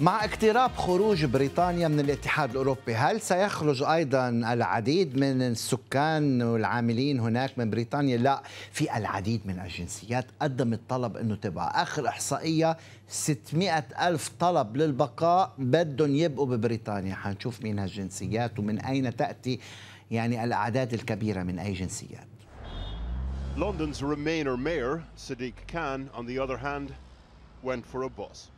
مع اقتراب خروج بريطانيا من الاتحاد الاوروبي، هل سيخرج ايضا العديد من السكان والعاملين هناك من بريطانيا؟ لا، في العديد من الجنسيات قدمت طلب انه تبقى، اخر احصائيه 600 ألف طلب للبقاء بدهم يبقوا ببريطانيا، حنشوف مين هالجنسيات ومن اين تاتي يعني الاعداد الكبيره من اي جنسيات. London's Remainer mayor, Sadiq Khan, on the other hand, went for a bus.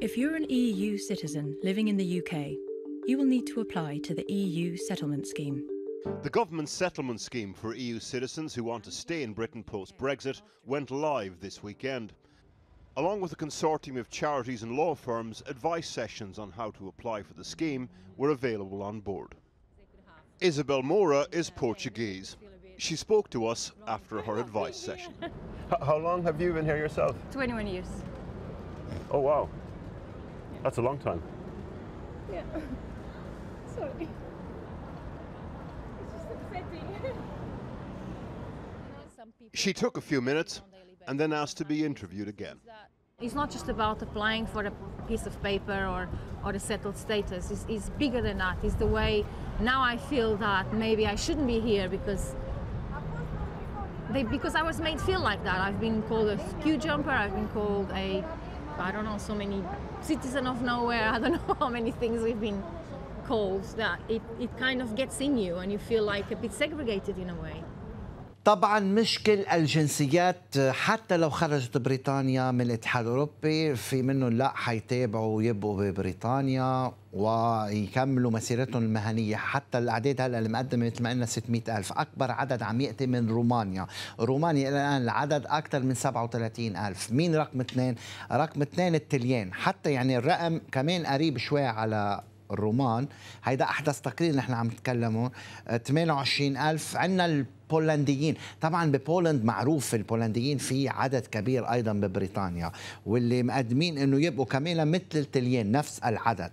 If you're an EU citizen living in the UK, you will need to apply to the EU Settlement Scheme. The government's settlement scheme for EU citizens who want to stay in Britain post Brexit went live this weekend. Along with a consortium of charities and law firms, advice sessions on how to apply for the scheme were available on board. Isabel Moura is Portuguese. She spoke to us after her advice session. How long have you been here yourself? 21 years. Oh, wow. That's a long time. Yeah. Sorry. It's just upsetting. she took a few minutes and then asked to be interviewed again. It's not just about applying for a piece of paper or, or a settled status. It's, it's bigger than that. It's the way now I feel that maybe I shouldn't be here because they, because I was made feel like that. I've been called a ski jumper. I've been called a I don't know, so many citizen of nowhere. I don't know how many things we've been called that it, it kind of gets in you and you feel like a bit segregated in a way. طبعا مش كل الجنسيات حتى لو خرجت بريطانيا من الاتحاد الاوروبي في منهم لا حيتابعوا ويبقوا ببريطانيا ويكملوا مسيرتهم المهنية حتى الأعداد هلا المقدمة مثل ما قلنا 600 ألف أكبر عدد عم يأتي من رومانيا رومانيا إلى الآن العدد أكثر من 37 ألف مين رقم اثنين؟ رقم اثنين التليان حتى يعني الرقم كمان قريب شوي على الرومان هيدا أحدث تقرير نحن عم نتكلمه 28 ألف عندنا بولنديين طبعا ببولند معروف البولنديين في عدد كبير ايضا ببريطانيا واللي مقدمين انه يبقوا كمان مثل التليين نفس العدد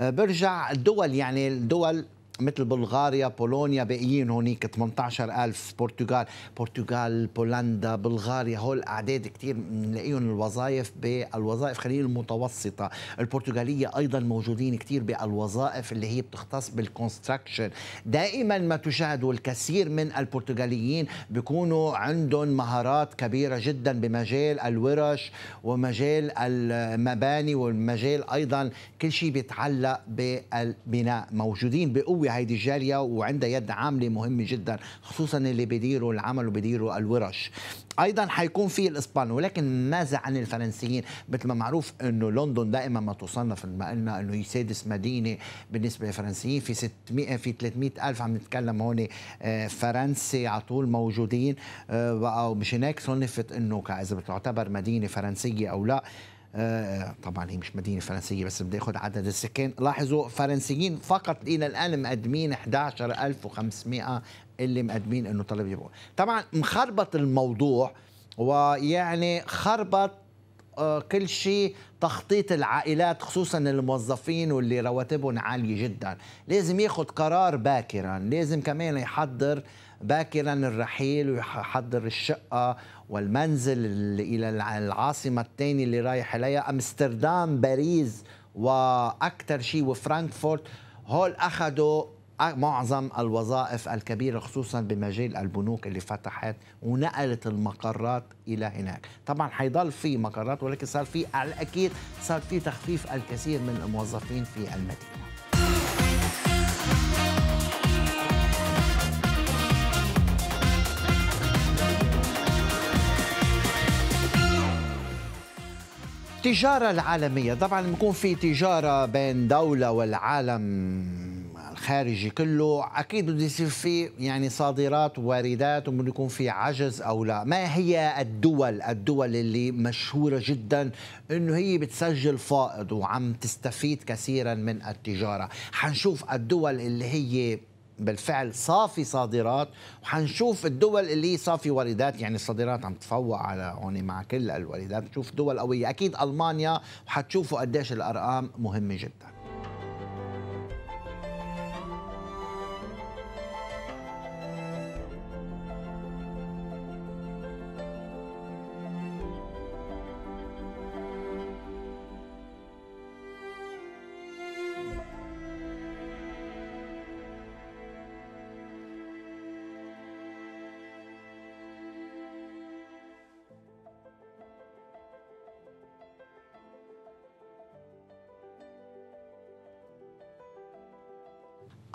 آه، برجع الدول يعني الدول مثل بلغاريا بولونيا باقيين هونيك 18000 برتغال برتغال بولندا بلغاريا هول اعداد كثير بنلاقيهم الوظائف بالوظائف خلينا المتوسطه البرتغاليه ايضا موجودين كثير بالوظائف اللي هي بتختص بالكونستراكشن دائما ما تشاهدوا الكثير من البرتغاليين بيكونوا عندهم مهارات كبيره جدا بمجال الورش ومجال المباني والمجال ايضا كل شيء بيتعلق بالبناء موجودين بقوه بتقوي هيدي الجاليه وعندها يد عامله مهمه جدا خصوصا اللي بيديروا العمل وبيديروا الورش ايضا حيكون في الاسبان ولكن ماذا عن الفرنسيين مثل ما معروف انه لندن دائما ما تصنف ما قلنا انه هي سادس مدينه بالنسبه للفرنسيين في 600 في 300 الف عم نتكلم هون آه، فرنسي على طول موجودين بقى آه، مش هناك صنفت انه اذا بتعتبر مدينه فرنسيه او لا آه، طبعا هي مش مدينه فرنسيه بس بدي أخذ عدد السكان لاحظوا فرنسيين فقط الى الان مقدمين 11500 اللي مقدمين انه طلب يبقوا طبعا مخربط الموضوع ويعني خربط آه، كل شيء تخطيط العائلات خصوصا الموظفين واللي رواتبهم عاليه جدا لازم ياخذ قرار باكرا لازم كمان يحضر باكرا الرحيل ويحضر الشقه والمنزل الى العاصمه الثانيه اللي رايح عليها امستردام باريس واكثر شيء وفرانكفورت هول اخذوا معظم الوظائف الكبيره خصوصا بمجال البنوك اللي فتحت ونقلت المقرات الى هناك، طبعا حيضل في مقرات ولكن صار في على الاكيد صار في تخفيف الكثير من الموظفين في المدينه. التجارة العالمية طبعا بكون في تجارة بين دولة والعالم الخارجي كله اكيد بده يصير في يعني صادرات وواردات وبده يكون في عجز او لا ما هي الدول الدول اللي مشهوره جدا انه هي بتسجل فائض وعم تستفيد كثيرا من التجاره حنشوف الدول اللي هي بالفعل صافي صادرات وحنشوف الدول اللي صافي واردات يعني الصادرات عم تفوق على هون مع كل الواردات نشوف دول قويه اكيد المانيا وحتشوفوا قديش الارقام مهمه جدا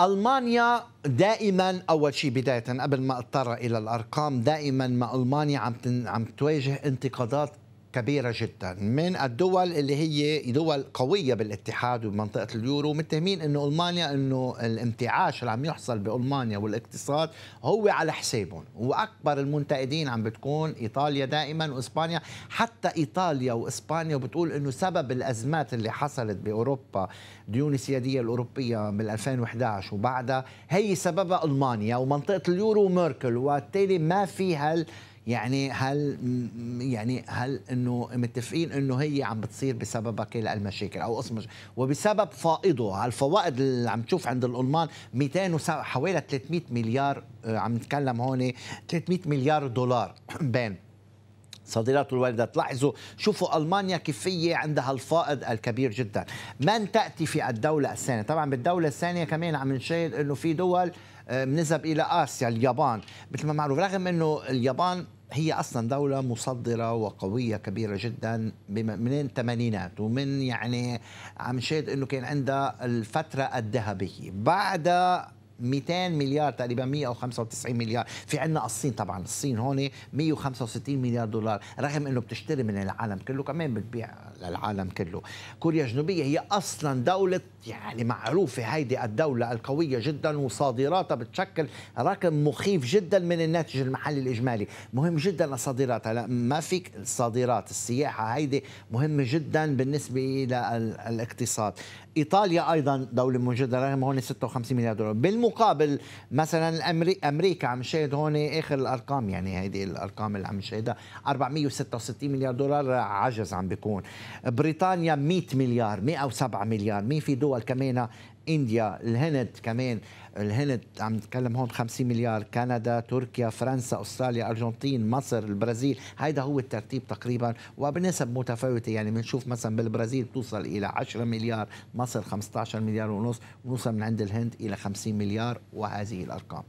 المانيا دائما اول شيء بدايه قبل ما اضطر الى الارقام دائما ما المانيا عم عم تواجه انتقادات كبيرة جدا من الدول اللي هي دول قوية بالاتحاد ومنطقة اليورو متهمين أنه ألمانيا أنه الامتعاش اللي عم يحصل بألمانيا والاقتصاد هو على حسابهم وأكبر المنتقدين عم بتكون إيطاليا دائما وإسبانيا حتى إيطاليا وإسبانيا بتقول أنه سبب الأزمات اللي حصلت بأوروبا ديون السيادية الأوروبية من 2011 وبعدها هي سببها ألمانيا ومنطقة اليورو وميركل وبالتالي ما في هال يعني هل يعني هل انه متفقين انه هي عم بتصير بسبب كلا المشاكل او قسم وبسبب فائضه الفوائد اللي عم تشوف عند الالمان 200 حوالي 300 مليار آه، عم نتكلم هون 300 مليار دولار بين صادرات الوالدة لاحظوا شوفوا ألمانيا كيف هي عندها الفائض الكبير جدا من تأتي في الدولة الثانية طبعا بالدولة الثانية كمان عم نشاهد أنه في دول بنذهب آه، إلى آسيا اليابان مثل ما معروف رغم أنه اليابان هي اصلا دوله مصدره وقويه كبيره جدا من الثمانينات ومن يعني عم شاهد انه كان عندها الفتره الذهبيه بعد 200 مليار تقريبا 195 مليار في عندنا الصين طبعا الصين هون 165 مليار دولار رغم انه بتشتري من العالم كله كمان بتبيع للعالم كله كوريا الجنوبيه هي اصلا دوله يعني معروفه هيدي الدوله القويه جدا وصادراتها بتشكل رقم مخيف جدا من الناتج المحلي الاجمالي مهم جدا الصادرات ما فيك الصادرات السياحه هيدي مهمه جدا بالنسبه للاقتصاد ايطاليا ايضا دوله منجده رغم هون 56 مليار دولار بالمقابل مثلا امريكا عم نشاهد هون اخر الارقام يعني هيدي الارقام اللي عم نشاهدها 466 مليار دولار عجز عم بيكون بريطانيا 100 مليار 107 مليار مين في دول كمان انديا الهند كمان الهند عم نتكلم هون 50 مليار كندا تركيا فرنسا استراليا ارجنتين مصر البرازيل هيدا هو الترتيب تقريبا وبنسب متفاوته يعني بنشوف مثلا بالبرازيل توصل الى 10 مليار مصر 15 مليار ونص ونوصل من عند الهند الى 50 مليار وهذه الارقام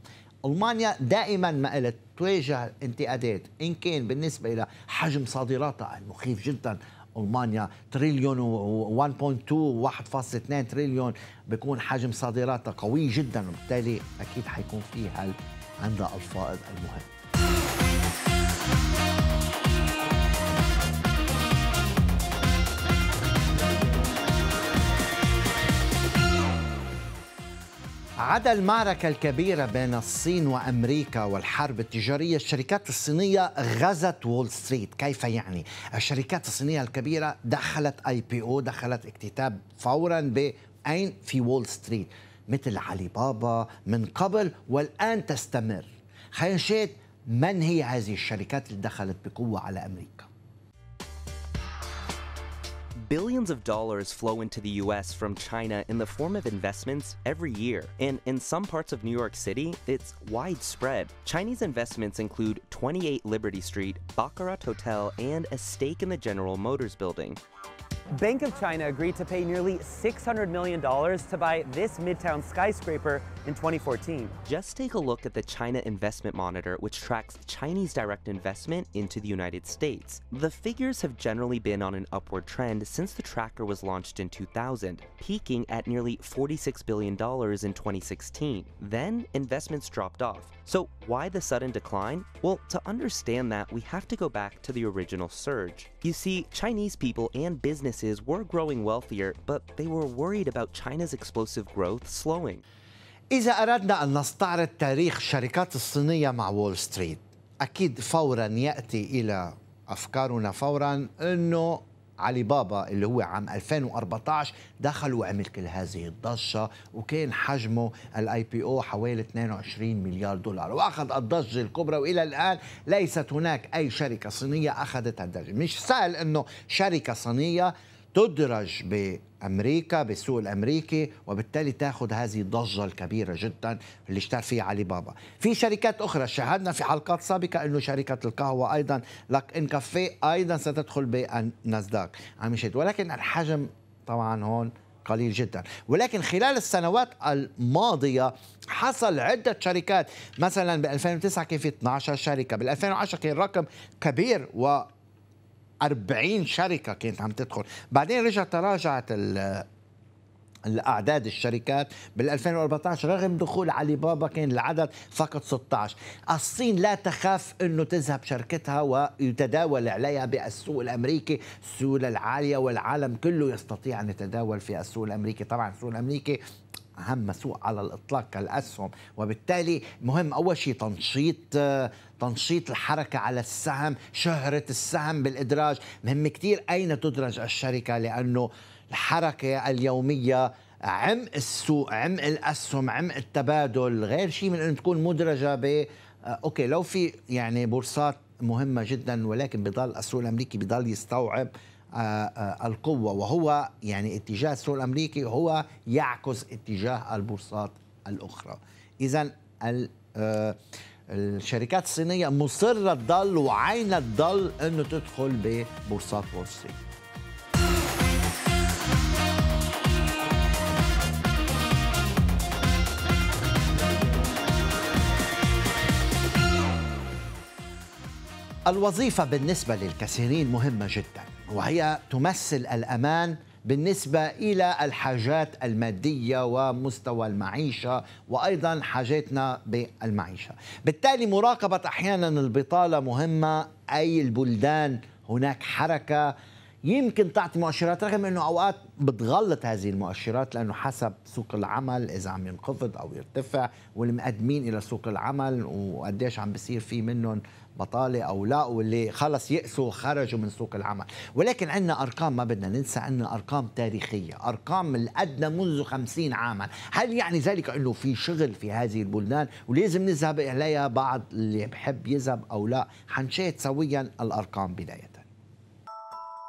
المانيا دائما ما قلت تواجه انتقادات ان كان بالنسبه الى حجم صادراتها المخيف جدا المانيا تريليون و1.2 و1.2 تريليون بيكون حجم صادراتها قوي جدا وبالتالي اكيد حيكون في عندها الفائض المهم عدا المعركة الكبيرة بين الصين وأمريكا والحرب التجارية الشركات الصينية غزت وول ستريت كيف يعني؟ الشركات الصينية الكبيرة دخلت اي بي او دخلت اكتتاب فورا بأين في وول ستريت مثل علي بابا من قبل والآن تستمر خيشات من هي هذه الشركات اللي دخلت بقوة على أمريكا؟ Billions of dollars flow into the US from China in the form of investments every year, and in some parts of New York City, it's widespread. Chinese investments include 28 Liberty Street, Baccarat Hotel, and a stake in the General Motors building. Bank of China agreed to pay nearly $600 million to buy this midtown skyscraper in 2014. Just take a look at the China Investment Monitor, which tracks Chinese direct investment into the United States. The figures have generally been on an upward trend since the tracker was launched in 2000, peaking at nearly $46 billion in 2016. Then, investments dropped off. So why the sudden decline? Well, to understand that, we have to go back to the original surge. You see, Chinese people and businesses were growing wealthier, but they were worried about China's explosive growth slowing. إذا أردنا أن نستعرض تاريخ الشركات الصينية مع وول ستريت أكيد فورا يأتي إلى أفكارنا فورا أنه علي بابا اللي هو عام 2014 دخل وعمل كل هذه الضجة وكان حجمه الاي بي او حوالي 22 مليار دولار واخذ الضجة الكبرى والى الان ليست هناك اي شركة صينية اخذت الضجة مش سهل انه شركة صينية تدرج بامريكا بالسوق الامريكي وبالتالي تاخذ هذه الضجه الكبيره جدا اللي اشتهر فيها علي بابا. في شركات اخرى شاهدنا في حلقات سابقه انه شركه القهوه ايضا لك ان كافيه ايضا ستدخل بالناسداك عم يشد ولكن الحجم طبعا هون قليل جدا ولكن خلال السنوات الماضية حصل عدة شركات مثلا ب 2009 كان في 12 شركة بال 2010 كان رقم كبير و 40 شركه كانت عم تدخل بعدين رجع تراجعت الاعداد الشركات بال 2014 رغم دخول علي بابا كان العدد فقط 16 الصين لا تخاف انه تذهب شركتها ويتداول عليها بالسوق الامريكي السيوله العاليه والعالم كله يستطيع ان يتداول في السوق الامريكي طبعا السوق الامريكي اهم سوق على الاطلاق كالاسهم وبالتالي مهم اول شيء تنشيط تنشيط الحركه على السهم شهره السهم بالادراج مهم كثير اين تدرج الشركه لانه الحركه اليوميه عمق السوق عمق الاسهم عمق التبادل غير شيء من ان تكون مدرجه ب آه، اوكي لو في يعني بورصات مهمه جدا ولكن بضل السوق الامريكي بضل يستوعب آه، آه، القوه وهو يعني اتجاه السوق الامريكي هو يعكس اتجاه البورصات الاخرى اذا الشركات الصينيه مصره تضل وعينها تضل انه تدخل ببورصات وول ستريت الوظيفة بالنسبة للكثيرين مهمة جدا وهي تمثل الأمان بالنسبة إلى الحاجات المادية ومستوى المعيشة وأيضا حاجاتنا بالمعيشة بالتالي مراقبة أحيانا البطالة مهمة أي البلدان هناك حركة يمكن تعطي مؤشرات رغم انه اوقات بتغلط هذه المؤشرات لانه حسب سوق العمل اذا عم ينخفض او يرتفع والمقدمين الى سوق العمل وقديش عم بصير في منهم بطاله او لا واللي خلص يأسوا وخرجوا من سوق العمل ولكن عندنا ارقام ما بدنا ننسى عندنا ارقام تاريخيه ارقام الادنى منذ خمسين عاما هل يعني ذلك انه في شغل في هذه البلدان ولازم نذهب اليها بعض اللي بحب يذهب او لا حنشاهد سويا الارقام بدايه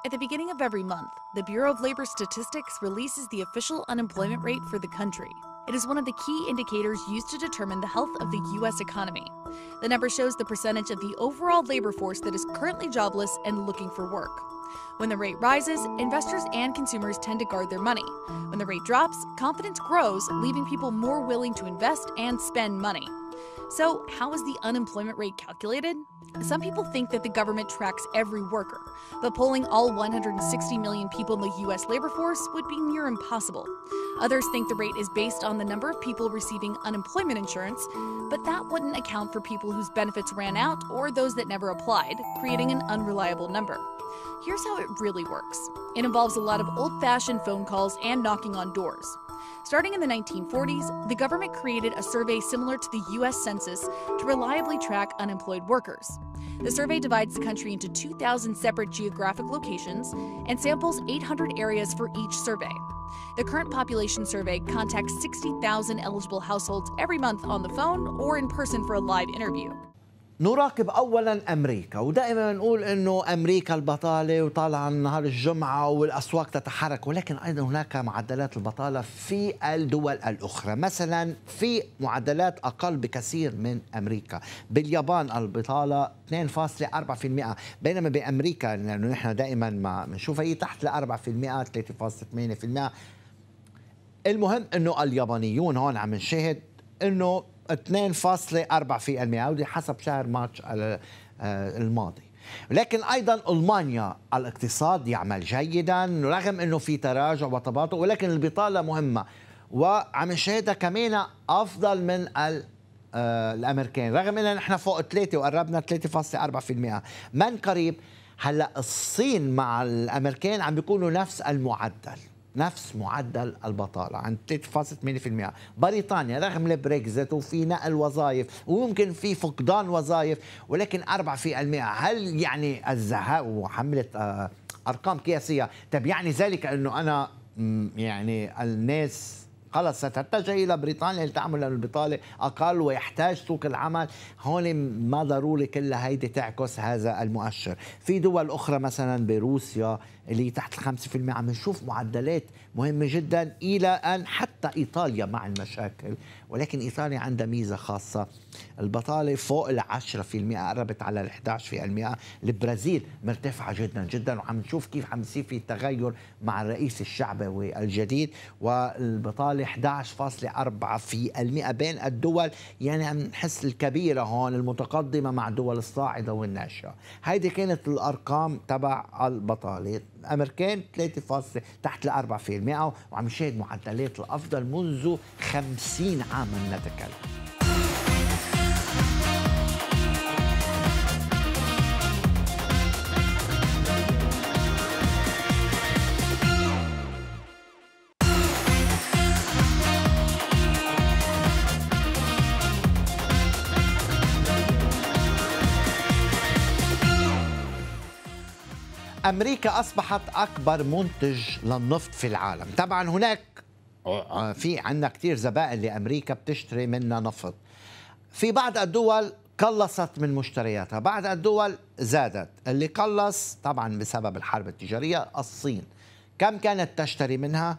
At the beginning of every month, the Bureau of Labor Statistics releases the official unemployment rate for the country. It is one of the key indicators used to determine the health of the U.S. economy. The number shows the percentage of the overall labor force that is currently jobless and looking for work. When the rate rises, investors and consumers tend to guard their money. When the rate drops, confidence grows, leaving people more willing to invest and spend money. So, how is the unemployment rate calculated? Some people think that the government tracks every worker, but polling all 160 million people in the U.S. labor force would be near impossible. Others think the rate is based on the number of people receiving unemployment insurance, but that wouldn't account for people whose benefits ran out or those that never applied, creating an unreliable number. Here's how it really works it involves a lot of old fashioned phone calls and knocking on doors. Starting in the 1940s, the government created a survey similar to the US Census to reliably track unemployed workers. The survey divides the country into 2,000 separate geographic locations and samples 800 areas for each survey. The current population survey contacts 60,000 eligible households every month on the phone or in person for a live interview. نراقب اولا امريكا ودائما نقول انه امريكا البطاله وطالعه نهار الجمعه والاسواق تتحرك ولكن ايضا هناك معدلات البطاله في الدول الاخرى مثلا في معدلات اقل بكثير من امريكا باليابان البطاله 2.4% بينما بامريكا لانه نحن دائما ما بنشوفها هي تحت ل 4% 3.8% المهم انه اليابانيون هون عم نشاهد انه 2.4% ودي حسب شهر مارس آه، الماضي لكن ايضا المانيا الاقتصاد يعمل جيدا رغم انه في تراجع وتباطؤ ولكن البطاله مهمه وعم نشاهدها كمان افضل من آه، الامريكان رغم اننا نحن فوق 3 وقربنا 3.4% من قريب هلا الصين مع الامريكان عم بيكونوا نفس المعدل نفس معدل البطالة عند 3.8% بريطانيا رغم البريكزت وفي نقل وظائف وممكن في فقدان وظائف ولكن 4% هل يعني الزهاء وحملة آه، أرقام قياسية طب يعني ذلك أنه أنا يعني الناس خلص ستتجه الى بريطانيا لتعمل البطاله اقل ويحتاج سوق العمل هون ما ضروري كل هيدي تعكس هذا المؤشر في دول اخرى مثلا بروسيا اللي تحت تحت ال 5% عم نشوف معدلات مهمه جدا الى ان حتى ايطاليا مع المشاكل ولكن ايطاليا عندها ميزه خاصه البطاله فوق ال 10% قربت على ال 11% البرازيل مرتفعه جدا جدا وعم نشوف كيف عم يصير في تغير مع الرئيس الشعبوي الجديد والبطاله 11.4% بين الدول يعني عم نحس الكبيره هون المتقدمه مع دول الصاعده والناشئه هيدي كانت الارقام تبع البطاله امريكان 3 تحت ال 4% وعم يشاهد معدلات الافضل منذ 50 عاما نتكلم أمريكا أصبحت أكبر منتج للنفط في العالم طبعا هناك آه، آه، في عندنا كثير زبائن لأمريكا بتشتري منا نفط في بعض الدول قلصت من مشترياتها بعض الدول زادت اللي قلص طبعا بسبب الحرب التجارية الصين كم كانت تشتري منها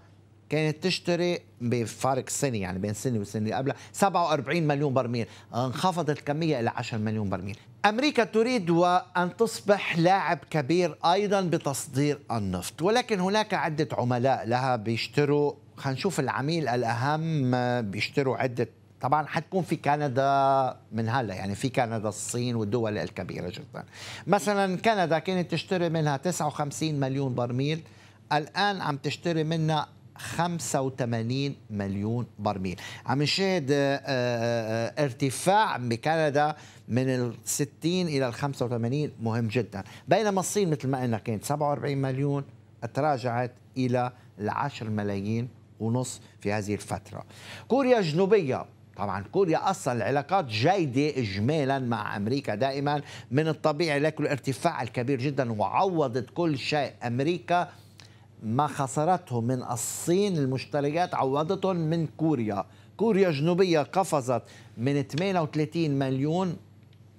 كانت تشتري بفارق سنه يعني بين سنه والسنه اللي قبلها 47 مليون برميل انخفضت الكميه الى 10 مليون برميل امريكا تريد وان تصبح لاعب كبير ايضا بتصدير النفط ولكن هناك عده عملاء لها بيشتروا خلينا نشوف العميل الاهم بيشتروا عده طبعا حتكون في كندا من هلا يعني في كندا الصين والدول الكبيره جدا مثلا كندا كانت تشتري منها 59 مليون برميل الان عم تشتري منها 85 مليون برميل عم نشاهد آه، آه، آه، ارتفاع بكندا من ال 60 الى ال 85 مهم جدا بينما الصين مثل ما قلنا كانت 47 مليون تراجعت الى ال 10 ملايين ونص في هذه الفترة كوريا الجنوبية طبعا كوريا اصلا العلاقات جيده اجمالا مع امريكا دائما من الطبيعي لكن الارتفاع الكبير جدا وعوضت كل شيء امريكا ما خسرته من الصين المشتريات عوضتهم من كوريا كوريا الجنوبية قفزت من 38 مليون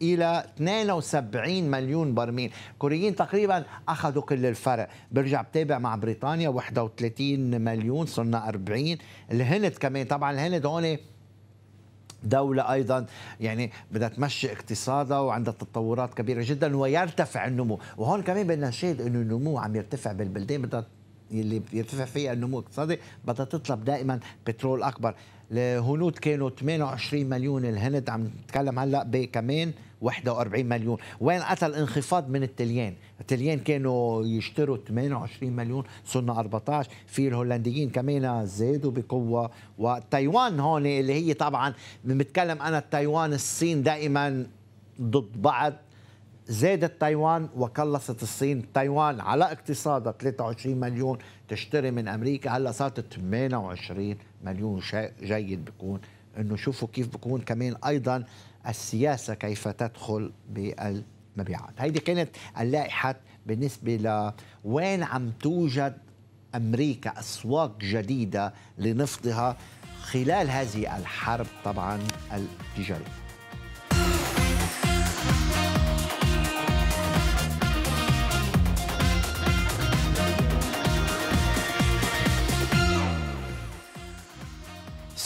إلى 72 مليون برميل الكوريين تقريبا أخذوا كل الفرق برجع بتابع مع بريطانيا 31 مليون صرنا 40 الهند كمان طبعا الهند هون دولة أيضا يعني بدها تمشي اقتصادها وعندها تطورات كبيرة جدا ويرتفع النمو وهون كمان بدنا نشاهد أنه النمو عم يرتفع بالبلدان بدها اللي بيرتفع فيها النمو الاقتصادي بدها تطلب دائما بترول اكبر الهنود كانوا 28 مليون الهند عم نتكلم هلا بكمان 41 مليون وين أتى الانخفاض من التليان التليان كانوا يشتروا 28 مليون صرنا 14 في الهولنديين كمان زادوا بقوة وتايوان هون اللي هي طبعا بنتكلم أنا تايوان الصين دائما ضد بعض زادت تايوان وقلصت الصين تايوان على اقتصادها 23 مليون تشتري من امريكا هلا صارت 28 مليون شيء جيد بكون انه شوفوا كيف بكون كمان ايضا السياسه كيف تدخل بالمبيعات هيدي كانت اللائحه بالنسبه لوين عم توجد امريكا اسواق جديده لنفطها خلال هذه الحرب طبعا التجاريه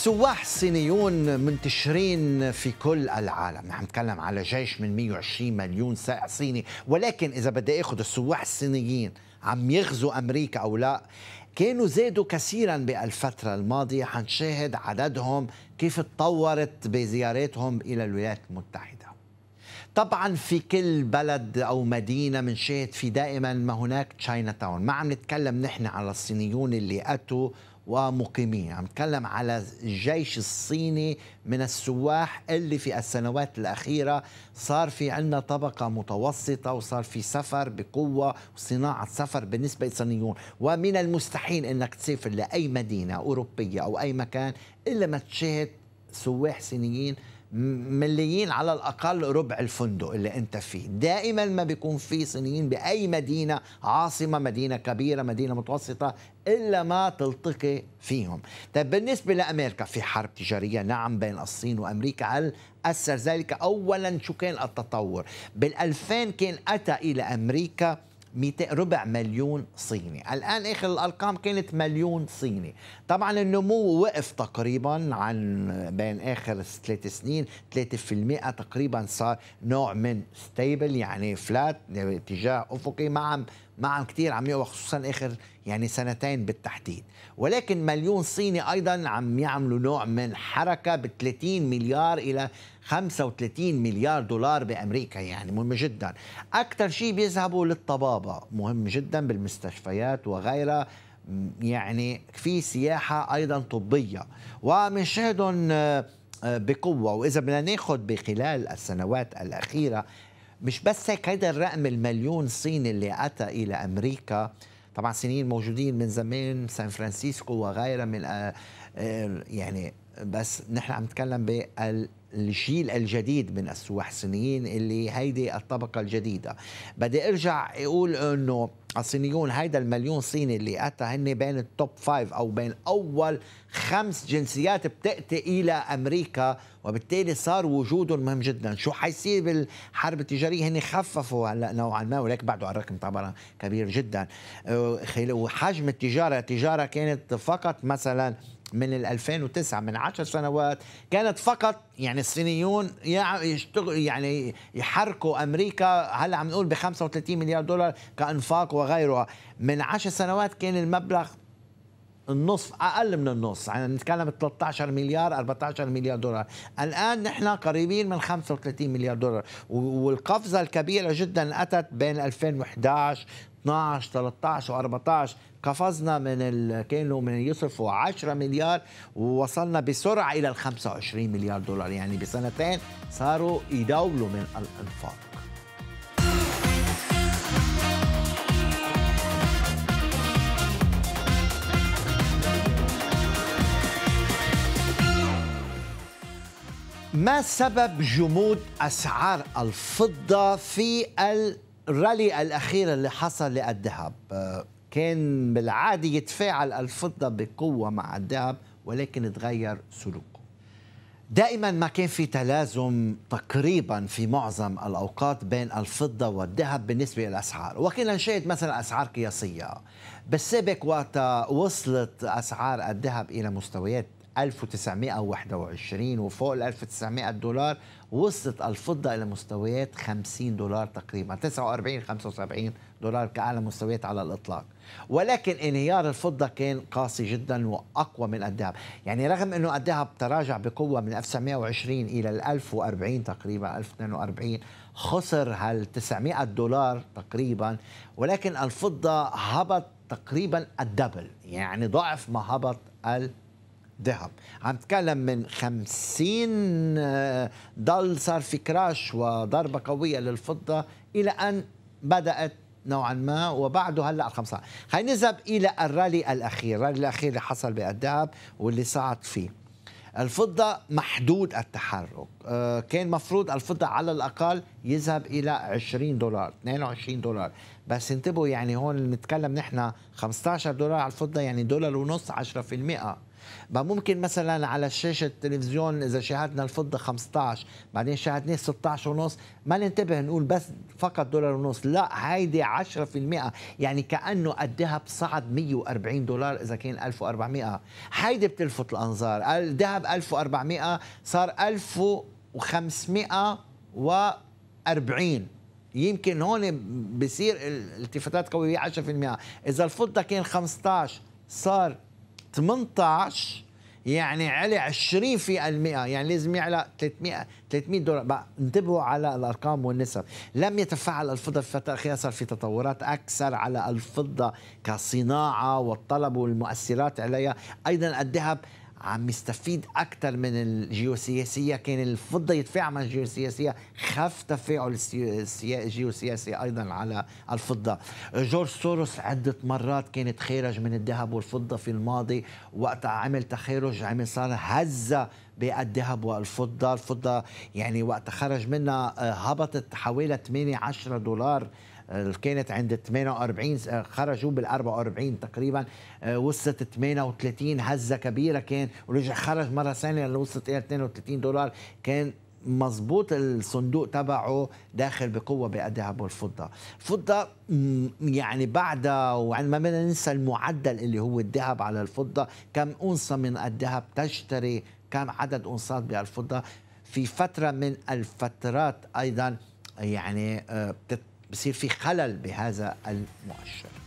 سواح صينيون منتشرين في كل العالم نحن نتكلم على جيش من 120 مليون سائح صيني ولكن إذا بدي أخذ السواح الصينيين عم يغزوا أمريكا أو لا كانوا زادوا كثيرا بالفترة الماضية حنشاهد عددهم كيف تطورت بزياراتهم إلى الولايات المتحدة طبعا في كل بلد او مدينه بنشاهد في دائما ما هناك تشاينا تاون ما عم نتكلم نحن على الصينيون اللي اتوا ومقيميه عم نتكلم على الجيش الصيني من السواح اللي في السنوات الأخيرة صار في عندنا طبقة متوسطة وصار في سفر بقوة وصناعة سفر بالنسبة للصينيون ومن المستحيل أنك تسافر لأي مدينة أوروبية أو أي مكان إلا ما تشاهد سواح صينيين مليين على الاقل ربع الفندق اللي انت فيه دائما ما بيكون في صينيين باي مدينه عاصمه مدينه كبيره مدينه متوسطه الا ما تلتقي فيهم طيب بالنسبه لامريكا في حرب تجاريه نعم بين الصين وامريكا هل اثر ذلك اولا شو كان التطور بال2000 كان اتى الى امريكا ربع مليون صيني الآن آخر الأرقام كانت مليون صيني طبعا النمو وقف تقريبا عن بين آخر ثلاث سنين 3% تقريبا صار نوع من ستيبل يعني فلات يعني اتجاه أفقي ما عم معا كتير عم يقوى خصوصا اخر يعني سنتين بالتحديد ولكن مليون صيني ايضا عم يعملوا نوع من حركه ب 30 مليار الى 35 مليار دولار بامريكا يعني مهم جدا اكثر شيء بيذهبوا للطبابه مهم جدا بالمستشفيات وغيرها يعني في سياحه ايضا طبيه شهدهم آه، بقوة وإذا بدنا ناخذ بخلال السنوات الأخيرة مش بس هيك هيدا الرقم المليون صيني اللي أتى إلى أمريكا طبعا صينيين موجودين من زمان سان فرانسيسكو وغيرها من آه، آه، يعني بس نحن عم نتكلم بال الجيل الجديد من الصينيين اللي هيدي الطبقة الجديدة بدي ارجع اقول انه الصينيون هيدا المليون صيني اللي اتى هن بين التوب فايف او بين اول خمس جنسيات بتاتي الى امريكا وبالتالي صار وجودهم مهم جدا شو حيصير بالحرب التجاريه هن خففوا هلا نوعا ما ولكن بعده الرقم طبعا كبير جدا أه، وحجم التجاره التجاره كانت فقط مثلا من 2009 من 10 سنوات كانت فقط يعني الصينيون يشتغل يعني يحركوا امريكا هلا عم نقول ب 35 مليار دولار كانفاق وغيرها من 10 سنوات كان المبلغ النصف اقل من النص عم يعني نتكلم 13 مليار 14 مليار دولار الان نحن قريبين من 35 مليار دولار والقفزه الكبيره جدا اتت بين 2011 12 13 و14 قفزنا من كانوا من يصرفوا 10 مليار ووصلنا بسرعه الى ال 25 مليار دولار يعني بسنتين صاروا يدولوا من الانفاق ما سبب جمود اسعار الفضه في الرالي الاخير اللي حصل للذهب كان بالعادة يتفاعل الفضة بقوة مع الذهب ولكن تغير سلوكه دائما ما كان في تلازم تقريبا في معظم الأوقات بين الفضة والذهب بالنسبة للأسعار وكنا نشاهد مثلا أسعار قياسية بالسابق وقت وصلت أسعار الذهب إلى مستويات 1921 وفوق ال 1900 دولار وصلت الفضة إلى مستويات 50 دولار تقريبا 49 75 دولار كأعلى مستويات على الإطلاق ولكن انهيار الفضة كان قاسي جدا وأقوى من الذهب يعني رغم أنه الذهب تراجع بقوة من 1920 إلى 1040 تقريبا 1042 خسر هال 900 دولار تقريبا ولكن الفضة هبط تقريبا الدبل يعني ضعف ما هبط الذهب عم تكلم من 50 آه، ضل صار في كراش وضربة قوية للفضة إلى أن بدأت نوعا ما وبعده هلا الخمسة خلينا نذهب إلى الرالي الأخير الرالي الأخير اللي حصل بالذهب واللي صعد فيه الفضة محدود التحرك آه، كان مفروض الفضة على الأقل يذهب إلى 20 دولار 22 دولار بس انتبهوا يعني هون نتكلم نحن 15 دولار على الفضة يعني دولار ونص 10% بقى ممكن مثلا على شاشه التلفزيون اذا شاهدنا الفضه 15 بعدين شاهدناه 16 ونص ما ننتبه نقول بس فقط دولار ونص لا هيدي 10% يعني كانه الذهب صعد 140 دولار اذا كان 1400 هيدي بتلفت الانظار الذهب 1400 صار 1540 يمكن هون بصير التفاتات قويه 10% اذا الفضه كان 15 صار 18 يعني علي 20 في المئة يعني لازم يعلى 300 300 دولار بقى انتبهوا على الأرقام والنسب لم يتفاعل الفضة في الفترة الأخيرة صار في تطورات أكثر على الفضة كصناعة والطلب والمؤثرات عليها أيضا الذهب عم يستفيد اكثر من الجيوسياسيه كان الفضه يتفاعل مع الجيوسياسيه خف تفاعل الجيوسياسي ايضا على الفضه جورج سوروس عده مرات كان خارج من الذهب والفضه في الماضي وقتها عمل تخارج عمل صار هزه بالذهب والفضه الفضه يعني وقت خرج منها آه، هبطت حوالي 8 10 دولار آه، كانت عند 48 آه، خرجوا بال 44 تقريبا آه، وصلت 38 هزه كبيره كان ورجع خرج مره ثانيه وصلت الى 32 دولار كان مظبوط الصندوق تبعه داخل بقوة بالذهب والفضة الفضة يعني بعدها وعندما بدنا ننسى المعدل اللي هو الذهب على الفضة كم أنصة من الذهب تشتري كم عدد أنصات بالفضة في فترة من الفترات أيضا يعني بتت بصير في خلل بهذا المؤشر